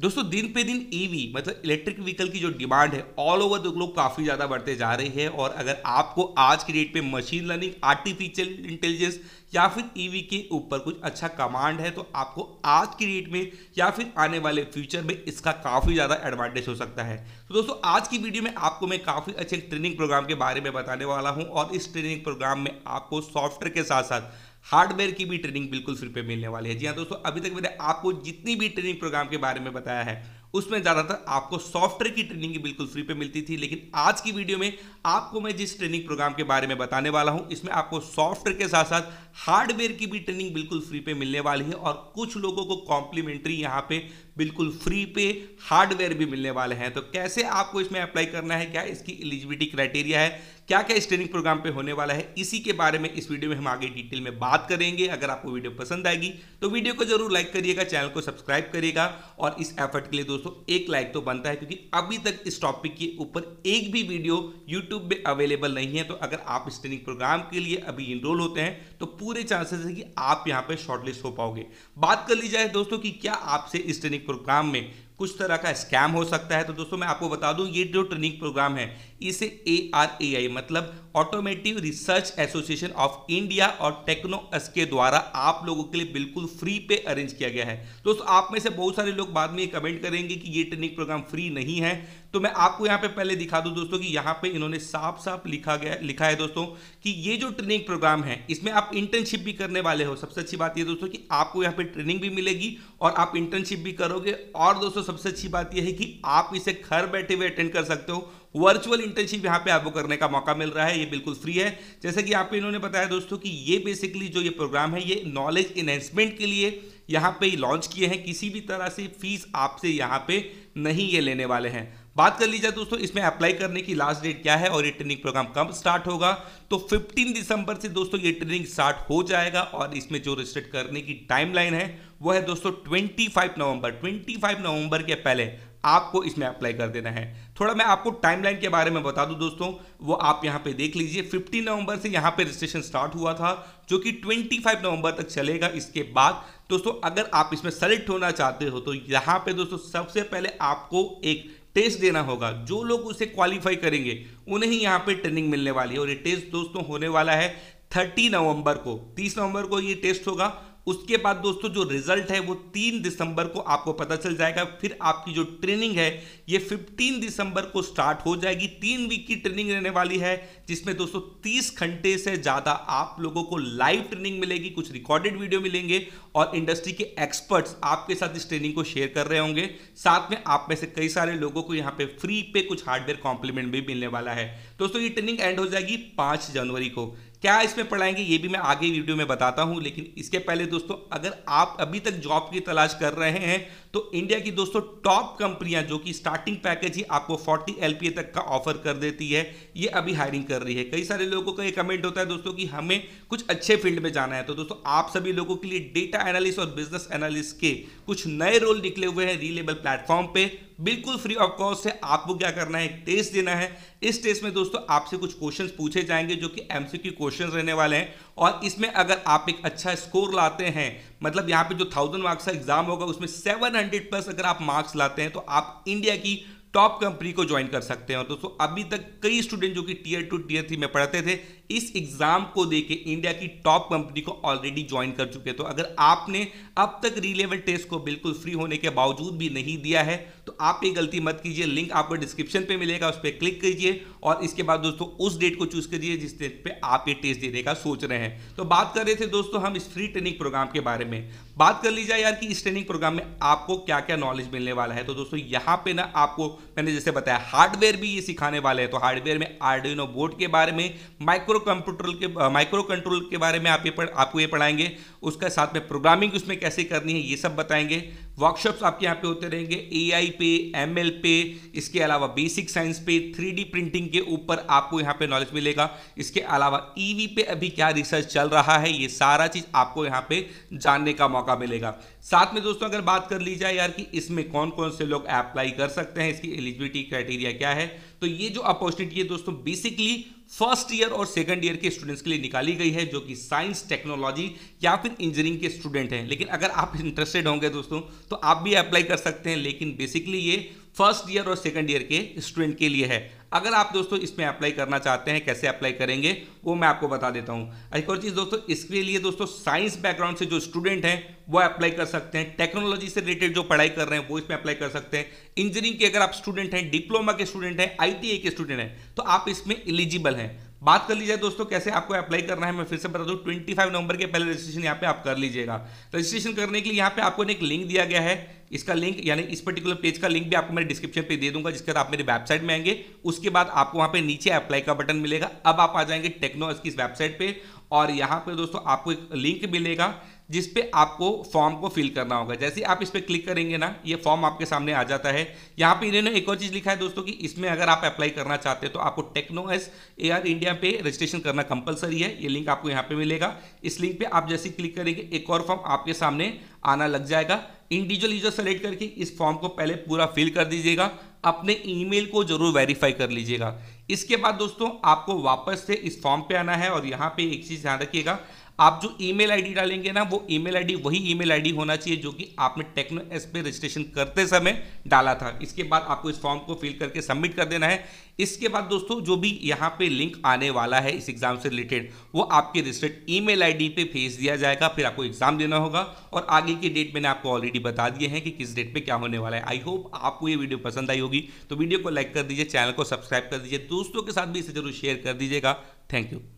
दोस्तों दिन पे दिन ईवी e मतलब इलेक्ट्रिक व्हीकल की जो डिमांड है ऑल ओवर द ग्लोब काफ़ी ज़्यादा बढ़ते जा रही है और अगर आपको आज की डेट पे मशीन लर्निंग आर्टिफिशियल इंटेलिजेंस या फिर ईवी e के ऊपर कुछ अच्छा कमांड है तो आपको आज की डेट में या फिर आने वाले फ्यूचर में इसका काफ़ी ज़्यादा एडवांटेज हो सकता है तो दोस्तों आज की वीडियो में आपको मैं काफ़ी अच्छे ट्रेनिंग प्रोग्राम के बारे में बताने वाला हूँ और इस ट्रेनिंग प्रोग्राम में आपको सॉफ्टवेयर के साथ साथ हार्डवेयर की भी ट्रेनिंग बिल्कुल फ्री पे मिलने वाली है जी हाँ दोस्तों अभी तक मैंने आपको जितनी भी ट्रेनिंग प्रोग्राम के बारे में बताया है उसमें ज़्यादातर आपको सॉफ्टवेयर की ट्रेनिंग बिल्कुल फ्री पे मिलती थी लेकिन आज की वीडियो में आपको मैं जिस ट्रेनिंग प्रोग्राम के बारे में बताने वाला हूं इसमें आपको सॉफ्टवेयर के साथ साथ हार्डवेयर की भी ट्रेनिंग बिल्कुल फ्री पे मिलने वाली है और कुछ लोगों को कॉम्प्लीमेंट्री यहां पे बिल्कुल फ्री पे हार्डवेयर भी मिलने वाले हैं तो कैसे आपको इसमें अप्लाई करना है क्या इसकी एलिजिबिलिटी क्राइटेरिया है क्या क्या ट्रेनिंग प्रोग्राम पे होने वाला है इसी के बारे में इस वीडियो में हम आगे डिटेल में बात करेंगे अगर आपको वीडियो पसंद आएगी तो वीडियो को जरूर लाइक करिएगा चैनल को सब्सक्राइब करिएगा और इस एफर्ट के लिए दोस्तों एक लाइक तो बनता है क्योंकि अभी तक इस टॉपिक के ऊपर एक भी वीडियो यूट्यूब पर अवेलेबल नहीं है तो अगर आप स्टेनिंग प्रोग्राम के लिए अभी इनरोल होते हैं तो पूरे चांसेस है कि आप यहाँ पर शॉर्टलिस्ट हो पाओगे बात कर ली जाए दोस्तों की क्या आपसे ट्रेनिंग प्रोग्राम में कुछ तरह का स्कैम हो सकता है तो दोस्तों मैं आपको बता दूं ये जो ट्रेनिंग प्रोग्राम है इसे ए आर ए आई मतलब automotive research association of India और टेक्नो एस के द्वारा आप लोगों के लिए बिल्कुल फ्री पे अरेंज किया गया है दोस्तों आप में से बहुत सारे लोग बाद में ये कमेंट करेंगे कि ये ट्रेनिंग प्रोग्राम फ्री नहीं है तो मैं आपको यहाँ पे पहले दिखा दूँ दोस्तों कि यहाँ पे इन्होंने साफ साफ लिखा गया लिखा है दोस्तों कि ये जो ट्रेनिंग प्रोग्राम है इसमें आप इंटर्नशिप भी करने वाले हो सबसे अच्छी बात ये दोस्तों कि आपको यहाँ पे ट्रेनिंग भी मिलेगी और आप इंटर्नशिप भी करोगे और दोस्तों सबसे अच्छी बात यह है कि आप इसे घर बैठे हुए अटेंड कर सकते हो वर्चुअल इंटर्नशिप यहाँ पे आपको करने का मौका मिल रहा है ये बिल्कुल फ्री है जैसे कि आपको इन्होंने बताया दोस्तों कि ये बेसिकली जो ये प्रोग्राम है ये नॉलेज इन्हेंसमेंट के लिए यहाँ पे लॉन्च किए हैं किसी भी तरह से फीस आपसे यहाँ पे नहीं ये लेने वाले हैं बात कर ली जाए दोस्तों इसमें अप्लाई करने की लास्ट डेट क्या है और ये ट्रेनिंग प्रोग्राम कब स्टार्ट होगा तो 15 दिसंबर से दोस्तों ये ट्रेनिंग स्टार्ट हो जाएगा और इसमें जो रजिस्टर करने की टाइमलाइन है वो है दोस्तों 25 नवंबर 25 नवंबर के पहले आपको इसमें अप्लाई कर देना है थोड़ा मैं आपको टाइमलाइन के बारे में बता दूं दोस्तों वो आप यहां पे देख लीजिए 15 नवंबर से यहां पे रजिस्ट्रेशन स्टार्ट हुआ था जो कि 25 नवंबर तक चलेगा इसके बाद दोस्तों अगर आप इसमें सेलेक्ट होना चाहते हो तो यहां पे दोस्तों सबसे पहले आपको एक टेस्ट देना होगा जो लोग उसे क्वालिफाई करेंगे उन्हें ही यहाँ पे ट्रेनिंग मिलने वाली है और ये टेस्ट दोस्तों होने वाला है थर्टी नवंबर को तीस नवंबर को ये टेस्ट होगा उसके बाद दोस्तों जो रिजल्ट है वो तीन दिसंबर को आपको पता चल जाएगा फिर आपकी जो ट्रेनिंग है ये फिफ्टीन दिसंबर को स्टार्ट हो जाएगी तीन वीक की ट्रेनिंग रहने वाली है जिसमें दोस्तों तीस घंटे से ज़्यादा आप लोगों को लाइव ट्रेनिंग मिलेगी कुछ रिकॉर्डेड वीडियो मिलेंगे और इंडस्ट्री के एक्सपर्ट्स आपके साथ इस ट्रेनिंग को शेयर कर रहे होंगे साथ में आप में से कई सारे लोगों को यहाँ पे फ्री पे कुछ हार्डवेयर कॉम्प्लीमेंट भी मिलने वाला है दोस्तों ये ट्रेनिंग एंड हो जाएगी पांच जनवरी को क्या इसमें पढ़ाएंगे ये भी मैं आगे वीडियो में बताता हूँ लेकिन इसके पहले दोस्तों अगर आप अभी तक जॉब की तलाश कर रहे हैं तो इंडिया की दोस्तों टॉप कंपनियां जो कि स्टार्टिंग पैकेज ही आपको 40 एल तक का ऑफर कर देती है ये अभी हायरिंग कर रही है कई सारे लोगों का ये कमेंट होता है दोस्तों कि हमें कुछ अच्छे फील्ड में जाना है तो दोस्तों आप सभी लोगों के लिए डेटा एनालिस्ट और बिजनेस एनालिस्ट के कुछ नए रोल निकले हुए हैं रीलेबल प्लेटफॉर्म पे बिल्कुल फ्री ऑफ कॉस्ट है आपको क्या करना है एक टेस्ट देना है इस टेस्ट में दोस्तों आपसे कुछ क्वेश्चन पूछे जाएंगे जो कि एमसीक्यू क्वेश्चन रहने वाले हैं और इसमें अगर आप एक अच्छा स्कोर लाते हैं मतलब यहाँ पे जो थाउजेंड मार्क्स का एग्जाम होगा उसमें सेवन प्लस अगर आप मार्क्स लाते हैं तो आप इंडिया की टॉप कंपनी को ज्वाइन कर सकते हैं और दोस्तों अभी तक कई स्टूडेंट जो कि टीयर टू टीयर थ्री में पढ़ते थे इस एग्जाम को देके इंडिया की टॉप कंपनी को ऑलरेडी ज्वाइन कर चुके तो अगर आपने अब तक रीलेवल टेस्ट को बिल्कुल फ्री होने के बावजूद भी नहीं दिया है तो आप ये गलती मत कीजिए लिंक आपको डिस्क्रिप्शन पे मिलेगा उस पर क्लिक कीजिए और इसके बाद दोस्तों उस डेट को चूज करिए जिस डेट पे आप ये टेस्ट देने का सोच रहे हैं तो बात कर रहे थे दोस्तों हम इस फ्री ट्रेनिंग प्रोग्राम के बारे में बात कर लीजिए यार कि इस ट्रेनिंग प्रोग्राम में आपको क्या क्या नॉलेज मिलने वाला है तो दोस्तों यहाँ पे ना आपको मैंने जैसे बताया हार्डवेयर भी ये सिखाने वाले हैं तो हार्डवेयर में आर्डिनो बोर्ड के बारे में माइक्रो कंप्यूटर के माइक्रो कंट्रोल के बारे में आप ये पढ़ आपको ये पढ़ाएंगे उसके साथ में प्रोग्रामिंग उसमें कैसे करनी है ये सब बताएंगे वर्कशॉप्स आपके यहाँ पे होते रहेंगे ए पे एम पे इसके अलावा बेसिक साइंस पे थ्री प्रिंटिंग के ऊपर आपको यहाँ पे नॉलेज मिलेगा इसके अलावा ई e पे अभी क्या रिसर्च चल रहा है ये सारा चीज़ आपको यहाँ पे जानने का मौका मिलेगा साथ में दोस्तों अगर बात कर ली जाए यार कि इसमें कौन कौन से लोग अप्लाई कर सकते हैं इसकी एलिजिबिलिटी क्राइटेरिया क्या है तो ये जो अपॉर्चुनिटी है दोस्तों बेसिकली फर्स्ट ईयर और सेकेंड ईयर के स्टूडेंट्स के लिए निकाली गई है जो कि साइंस टेक्नोलॉजी या फिर इंजीनियरिंग के स्टूडेंट हैं लेकिन अगर आप इंटरेस्टेड होंगे दोस्तों तो आप भी अप्लाई कर सकते हैं लेकिन बेसिकली ये फर्स्ट ईयर और सेकेंड ईयर के स्टूडेंट के लिए है अगर आप दोस्तों इसमें अप्लाई करना चाहते हैं कैसे अप्लाई करेंगे वो मैं आपको बता देता हूं एक और चीज़ दोस्तों इसके लिए दोस्तों साइंस बैकग्राउंड से जो स्टूडेंट हैं वो अप्लाई कर सकते हैं टेक्नोलॉजी से रिलेटेड जो पढ़ाई कर रहे हैं वो इसमें अप्लाई कर सकते हैं इंजीनियरिंग के अगर आप स्टूडेंट हैं डिप्लोमा के स्टूडेंट हैं आई के स्टूडेंट हैं तो आप इसमें इलिजिबल हैं बात कर ली जाए दोस्तों कैसे आपको अप्लाई करना है मैं फिर से बता दूं ट्वेंटी फाइव नवंबर के पहले रजिस्ट्रेशन यहाँ पे आप कर लीजिएगा रजिस्ट्रेशन तो करने के लिए यहाँ पे आपको एक लिंक दिया गया है इसका लिंक यानी इस पर्टिकुलर पेज का लिंक भी आपको मैं डिस्क्रिप्शन पे दे दूंगा जिसके बाद आप मेरी वेबसाइट में आएंगे उसके बाद आपको वहाँ पे नीचे अप्लाई का बटन मिलेगा अब आप आ जाएंगे टेक्नो की इस वेबसाइट पे और यहाँ पे दोस्तों आपको एक लिंक मिलेगा जिस पे आपको फॉर्म को फिल करना होगा जैसे आप इस पर क्लिक करेंगे ना ये फॉर्म आपके सामने आ जाता है यहाँ पे इन्होंने एक और चीज़ लिखा है दोस्तों कि इसमें अगर आप अप्लाई करना चाहते हैं तो आपको techno S A R India पे रजिस्ट्रेशन करना कंपलसरी है ये लिंक आपको यहाँ पे मिलेगा इस लिंक पे आप जैसे क्लिक करेंगे एक और फॉर्म आपके सामने आना लग जाएगा इंडिविजुअल यूजर सेलेक्ट करके इस फॉर्म को पहले पूरा फिल कर दीजिएगा अपने ईमेल को जरूर वेरीफाई कर लीजिएगा इसके बाद दोस्तों आपको वापस से इस फॉर्म पे आना है और यहाँ पे एक चीज़ ध्यान रखिएगा आप जो ईमेल आईडी डालेंगे ना वो ईमेल आईडी वही ईमेल आईडी होना चाहिए जो कि आपने टेक्नो एस पे रजिस्ट्रेशन करते समय डाला था इसके बाद आपको इस फॉर्म को फिल करके सबमिट कर देना है इसके बाद दोस्तों जो भी यहाँ पे लिंक आने वाला है इस एग्ज़ाम से रिलेटेड वो आपके रजिस्टर्ड ई मेल पे भेज दिया जाएगा फिर आपको एग्ज़ाम देना होगा और आगे की डेट मैंने आपको ऑलरेडी बता दिए हैं कि किस डेट पर क्या होने वाला है आई होप आपको ये वीडियो पसंद आई होगी तो वीडियो को लाइक कर दीजिए चैनल को सब्सक्राइब कर दीजिए दोस्तों के साथ भी इसे जरूर शेयर कर दीजिएगा थैंक यू